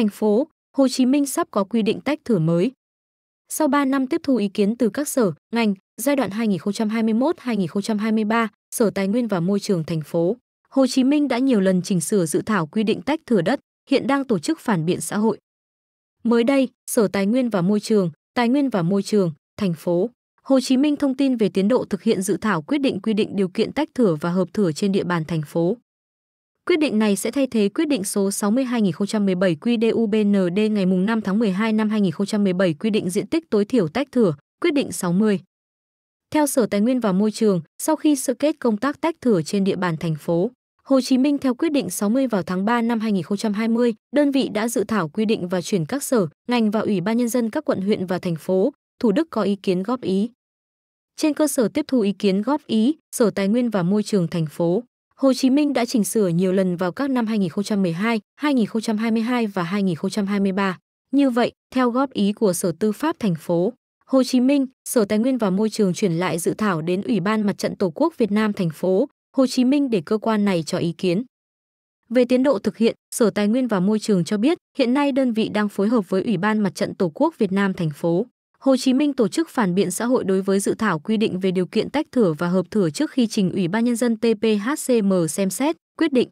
thành phố Hồ Chí Minh sắp có quy định tách thửa mới. Sau 3 năm tiếp thu ý kiến từ các sở, ngành, giai đoạn 2021-2023, Sở Tài nguyên và Môi trường thành phố Hồ Chí Minh đã nhiều lần chỉnh sửa dự thảo quy định tách thửa đất, hiện đang tổ chức phản biện xã hội. Mới đây, Sở Tài nguyên và Môi trường, Tài nguyên và Môi trường, thành phố Hồ Chí Minh thông tin về tiến độ thực hiện dự thảo quyết định quy định điều kiện tách thửa và hợp thửa trên địa bàn thành phố. Quyết định này sẽ thay thế quyết định số 62/2017 QĐ-UBND ngày 5 tháng 12 năm 2017 quy định diện tích tối thiểu tách thửa, quyết định 60. Theo Sở Tài nguyên và Môi trường, sau khi sơ kết công tác tách thửa trên địa bàn thành phố, Hồ Chí Minh theo quyết định 60 vào tháng 3 năm 2020, đơn vị đã dự thảo quy định và chuyển các sở, ngành và ủy ban nhân dân các quận huyện và thành phố, Thủ Đức có ý kiến góp ý. Trên cơ sở tiếp thu ý kiến góp ý, Sở Tài nguyên và Môi trường thành phố Hồ Chí Minh đã chỉnh sửa nhiều lần vào các năm 2012, 2022 và 2023. Như vậy, theo góp ý của Sở Tư pháp thành phố, Hồ Chí Minh, Sở Tài nguyên và Môi trường chuyển lại dự thảo đến Ủy ban Mặt trận Tổ quốc Việt Nam thành phố Hồ Chí Minh để cơ quan này cho ý kiến. Về tiến độ thực hiện, Sở Tài nguyên và Môi trường cho biết hiện nay đơn vị đang phối hợp với Ủy ban Mặt trận Tổ quốc Việt Nam thành phố Hồ Chí Minh tổ chức phản biện xã hội đối với dự thảo quy định về điều kiện tách thửa và hợp thửa trước khi trình Ủy ban nhân dân TPHCM xem xét, quyết định.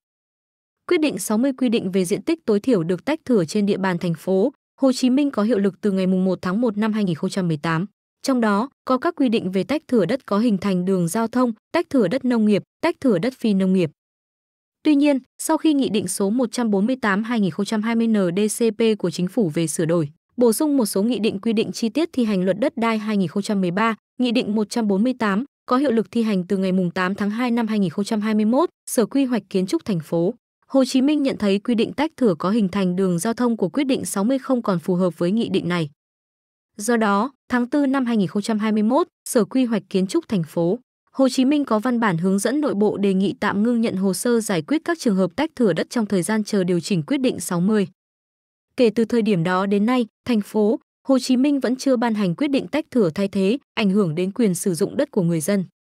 Quyết định 60 quy định về diện tích tối thiểu được tách thửa trên địa bàn thành phố Hồ Chí Minh có hiệu lực từ ngày 1 tháng 1 năm 2018. Trong đó, có các quy định về tách thửa đất có hình thành đường giao thông, tách thửa đất nông nghiệp, tách thửa đất phi nông nghiệp. Tuy nhiên, sau khi Nghị định số 148-2020 NDCP của Chính phủ về sửa đổi, bổ sung một số nghị định quy định chi tiết thi hành luật đất đai 2013, Nghị định 148 có hiệu lực thi hành từ ngày 8 tháng 2 năm 2021, Sở Quy hoạch Kiến trúc thành phố Hồ Chí Minh nhận thấy quy định tách thửa có hình thành đường giao thông của quyết định 60 không còn phù hợp với nghị định này. Do đó, tháng 4 năm 2021, Sở Quy hoạch Kiến trúc thành phố Hồ Chí Minh có văn bản hướng dẫn nội bộ đề nghị tạm ngưng nhận hồ sơ giải quyết các trường hợp tách thửa đất trong thời gian chờ điều chỉnh quyết định 60. Kể từ thời điểm đó đến nay, thành phố Hồ Chí Minh vẫn chưa ban hành quyết định tách thửa thay thế, ảnh hưởng đến quyền sử dụng đất của người dân.